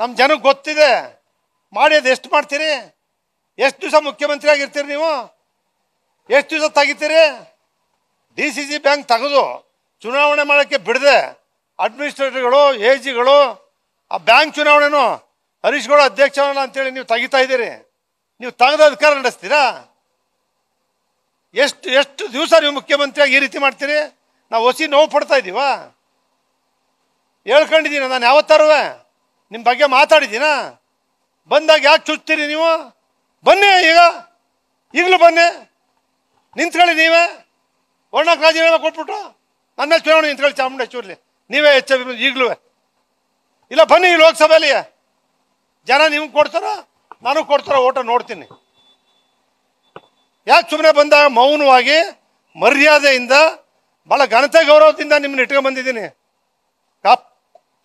ನಮ್ಮ ಜನಕ್ಕೆ ಗೊತ್ತಿದೆ ಮಾಡೋದು ಎಷ್ಟು ಮಾಡ್ತೀರಿ ಎಷ್ಟು ದಿವಸ ಮುಖ್ಯಮಂತ್ರಿ ಆಗಿರ್ತೀರಿ ನೀವು ಎಷ್ಟು ದಿವಸ ತೆಗಿತೀರಿ ಡಿ ಸಿ ಸಿ ಬ್ಯಾಂಕ್ ತೆಗೆದು ಚುನಾವಣೆ ಮಾಡೋಕ್ಕೆ ಬಿಡದೆ ಅಡ್ಮಿನಿಸ್ಟ್ರೇಟರ್ಗಳು ಎ ಜಿಗಳು ಆ ಬ್ಯಾಂಕ್ ಚುನಾವಣೆನೂ ಹರೀಶ್ಗಳು ಅಧ್ಯಕ್ಷ ಅಂತೇಳಿ ನೀವು ತೆಗಿತಾ ಇದ್ದೀರಿ ನೀವು ತೆಗೆದ ಅಧಿಕಾರ ನಡೆಸ್ತೀರಾ ಎಷ್ಟು ಎಷ್ಟು ದಿವಸ ನೀವು ಮುಖ್ಯಮಂತ್ರಿಯಾಗಿ ಈ ರೀತಿ ಮಾಡ್ತೀರಿ ನಾವು ಹೊಸಿ ನೋವು ಪಡ್ತಾ ಇದ್ದೀವ ಹೇಳ್ಕೊಂಡಿದ್ದೀನಿ ನಾನು ಯಾವತ್ತಾರುವೆ ನಿಮ್ಮ ಬಗ್ಗೆ ಮಾತಾಡಿದ್ದೀನಾ ಬಂದಾಗ ಯಾಕೆ ಚುಚ್ತೀರಿ ನೀವು ಬನ್ನಿ ಈಗ ಈಗಲೂ ಬನ್ನಿ ನಿಂತ್ಕೊಳ್ಳಿ ನೀವೇ ಒಣಕ್ಕೆ ರಾಜೀನಾಮೆ ಕೊಟ್ಬಿಟ್ಟು ನನ್ನ ಚುನಾವಣೆ ನಿಂತ್ಕೊಳ್ಳಿ ಚೂರ್ಲಿ ನೀವೇ ಎಚ್ ಈಗಲೂ ಇಲ್ಲ ಬನ್ನಿ ಈ ಲೋಕಸಭೆಯಲ್ಲಿ ಜನ ನಿಮ್ಗೆ ಕೊಡ್ತಾರೋ ನಾನು ಕೊಡ್ತಾರೋ ಓಟ ನೋಡ್ತೀನಿ ಯಾಕೆ ಸುಮ್ಮನೆ ಬಂದಾಗ ಮೌನವಾಗಿ ಮರ್ಯಾದೆಯಿಂದ ಭಾಳ ಘನತೆ ಗೌರವದಿಂದ ನಿಮ್ಮನ್ನ ಇಟ್ಕೊಂಡ್ಬಂದಿದ್ದೀನಿ ಕಾಪ್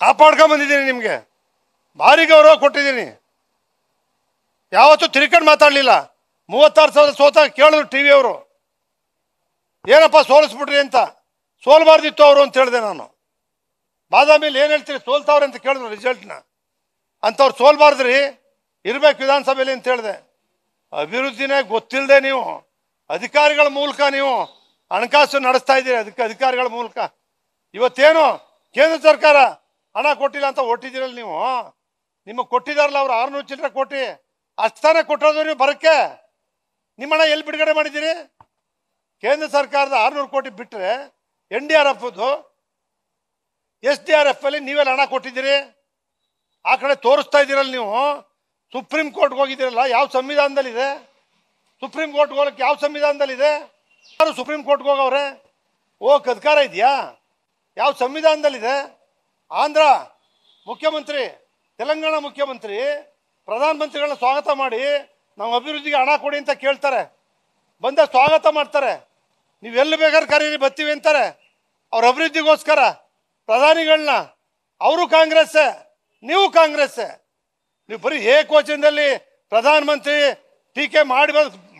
ಕಾಪಾಡ್ಕೊಂಬಂದಿದ್ದೀನಿ ನಿಮಗೆ ಭಾರಿ ಗೌರವ ಕೊಟ್ಟಿದ್ದೀನಿ ಯಾವತ್ತೂ ತಿರ್ಕೊಂಡು ಮಾತಾಡಲಿಲ್ಲ ಮೂವತ್ತಾರು ಸಾವಿರ ಸೋತ ಕೇಳಿದ್ರು ಟಿ ವಿಯವರು ಏನಪ್ಪ ಸೋಲಿಸ್ಬಿಟ್ರಿ ಅಂತ ಸೋಲ್ಬಾರ್ದಿತ್ತು ಅವರು ಅಂತ ಹೇಳಿದೆ ನಾನು ಬಾದಾಮಿಲಿ ಏನು ಹೇಳ್ತೀರಿ ಸೋಲ್ತಾವ್ರೆ ಅಂತ ಕೇಳಿದ್ರು ರಿಸಲ್ಟ್ನ ಅಂಥವ್ರು ಸೋಲ್ಬಾರ್ದ್ರಿ ಇರ್ಬೇಕು ವಿಧಾನಸಭೆಯಲ್ಲಿ ಅಂತ ಹೇಳಿದೆ ಅಭಿವೃದ್ಧಿನೇ ಗೊತ್ತಿಲ್ಲದೆ ನೀವು ಅಧಿಕಾರಿಗಳ ಮೂಲಕ ನೀವು ಹಣಕಾಸು ನಡೆಸ್ತಾ ಇದ್ದೀರಿ ಅದಕ್ಕೆ ಅಧಿಕಾರಿಗಳ ಮೂಲಕ ಇವತ್ತೇನು ಕೇಂದ್ರ ಸರ್ಕಾರ ಹಣ ಕೊಟ್ಟಿಲ್ಲ ಅಂತ ಹೊಟ್ಟಿದ್ದೀರಲ್ಲ ನೀವು ನಿಮಗೆ ಕೊಟ್ಟಿದಾರಲ್ಲ ಅವ್ರು ಆರುನೂರು ಚಿಲ್ಲರೆ ಕೋಟಿ ತಾನೇ ಕೊಟ್ಟಿರೋದು ನೀವು ಬರಕ್ಕೆ ನಿಮ್ಮ ಹಣ ಎಲ್ಲಿ ಬಿಡುಗಡೆ ಮಾಡಿದ್ದೀರಿ ಕೇಂದ್ರ ಸರ್ಕಾರದ ಆರುನೂರು ಕೋಟಿ ಬಿಟ್ಟರೆ ಎನ್ ಡಿ ಆರ್ ಎಫ್ದು ಎಸ್ ಡಿ ಆರ್ ಎಫಲ್ಲಿ ನೀವೆಲ್ಲ ಹಣ ಕೊಟ್ಟಿದ್ದೀರಿ ಆ ಕಡೆ ತೋರಿಸ್ತಾ ಇದ್ದೀರಲ್ಲ ನೀವು ಸುಪ್ರೀಂ ಕೋರ್ಟ್ಗೆ ಹೋಗಿದ್ದೀರಲ್ಲ ಯಾವ ಸಂವಿಧಾನದಲ್ಲಿದೆ ಸುಪ್ರೀಂ ಕೋರ್ಟ್ಗೆ ಹೋಗಕ್ಕೆ ಯಾವ ಸಂವಿಧಾನದಲ್ಲಿದೆ ಯಾರು ಸುಪ್ರೀಂ ಕೋರ್ಟ್ಗೆ ಹೋಗವ್ರೆ ಓ ಅಧಿಕಾರ ಇದೆಯಾ ಯಾವ ಸಂವಿಧಾನದಲ್ಲಿದೆ ಆಂಧ್ರ ಮುಖ್ಯಮಂತ್ರಿ ತೆಲಂಗಾಣ ಮುಖ್ಯಮಂತ್ರಿ ಪ್ರಧಾನಮಂತ್ರಿಗಳನ್ನ ಸ್ವಾಗತ ಮಾಡಿ ನಾವು ಅಭಿವೃದ್ಧಿಗೆ ಹಣ ಕೊಡಿ ಅಂತ ಕೇಳ್ತಾರೆ ಬಂದ ಸ್ವಾಗತ ಮಾಡ್ತಾರೆ ನೀವು ಎಲ್ಲಿ ಬೇಕಾದ್ರೆ ಕರೀರಿ ಬರ್ತೀವಿ ಅಂತಾರೆ ಅವ್ರ ಅಭಿವೃದ್ಧಿಗೋಸ್ಕರ ಪ್ರಧಾನಿಗಳನ್ನ ಅವರು ಕಾಂಗ್ರೆಸ್ ನೀವು ಕಾಂಗ್ರೆಸ್ ನೀವು ಬರೀ ಏಕವಚನದಲ್ಲಿ ಪ್ರಧಾನಮಂತ್ರಿ ಟೀಕೆ ಮಾಡಿ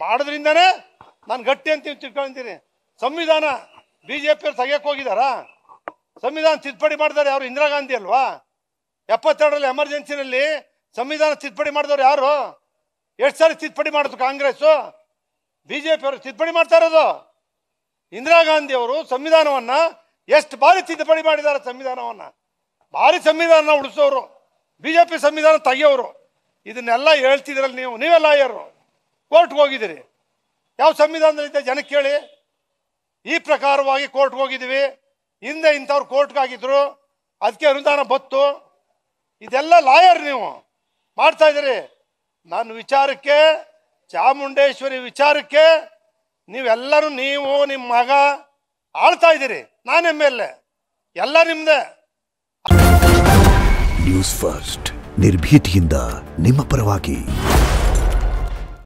ಮಾಡೋದ್ರಿಂದನೇ ನಾನು ಗಟ್ಟಿ ಅಂತ ತಿಳ್ಕೊಳ್ತೀನಿ ಸಂವಿಧಾನ ಬಿ ಜೆ ಹೋಗಿದಾರಾ ಹೋಗಿದ್ದಾರಾ ಸಂವಿಧಾನ ತಿದ್ದುಪಡಿ ಮಾಡಿದ್ದಾರೆ ಅವರು ಇಂದಿರಾ ಗಾಂಧಿ ಅಲ್ವಾ ಎಪ್ಪತ್ತೆರಡರಲ್ಲಿ ಎಮರ್ಜೆನ್ಸಿನಲ್ಲಿ ಸಂವಿಧಾನ ತಿದ್ದುಪಡಿ ಮಾಡಿದವ್ರು ಯಾರು ಎಷ್ಟು ಸಾರಿ ತಿದ್ದುಪಡಿ ಮಾಡಿದ್ರು ಕಾಂಗ್ರೆಸ್ಸು ಬಿ ಜೆ ಪಿಯವರು ತಿದ್ದುಪಡಿ ಮಾಡ್ತಾ ಇರೋದು ಇಂದಿರಾ ಗಾಂಧಿಯವರು ಸಂವಿಧಾನವನ್ನು ಎಷ್ಟು ಬಾರಿ ತಿದ್ದುಪಡಿ ಮಾಡಿದ್ದಾರೆ ಸಂವಿಧಾನವನ್ನು ಭಾರಿ ಸಂವಿಧಾನ ಉಳಿಸೋರು ಬಿ ಜೆ ಪಿ ಸಂವಿಧಾನ ತೆಗೆಯೋರು ಇದನ್ನೆಲ್ಲ ಹೇಳ್ತಿದ್ರಲ್ಲಿ ನೀವು ನೀವೆಲ್ಲ ಯಾರು ಕೋರ್ಟ್ಗೆ ಹೋಗಿದ್ದೀರಿ ಯಾವ ಸಂವಿಧಾನದಲ್ಲಿದ್ದೆ ಜನಕ್ಕೆ ಕೇಳಿ ಈ ಪ್ರಕಾರವಾಗಿ ಕೋರ್ಟ್ಗೆ ಹೋಗಿದ್ದೀವಿ ಹಿಂದೆ ಇಂಥವ್ರು ಆಗಿದ್ರು ಅದಕ್ಕೆ ಅನುದಾನ ಬತ್ತು ಇದೆಲ್ಲ ಲಾಯರ್ ನೀವು ಮಾಡ್ತಾ ಇದ್ದೀರಿ ನನ್ನ ವಿಚಾರಕ್ಕೆ ಚಾಮುಂಡೇಶ್ವರಿ ವಿಚಾರಕ್ಕೆ ನೀವೆಲ್ಲರೂ ನೀವು ನಿಮ್ಮ ಮಗ ಆಳ್ತಾ ಇದ್ದೀರಿ ನಾನು ಎಮ್ ಎಲ್ ಎಲ್ಲ ನಿಮ್ದೆ ನ್ಯೂಸ್ ಫಸ್ಟ್ ನಿರ್ಭೀತಿಯಿಂದ ನಿಮ್ಮ ಪರವಾಗಿ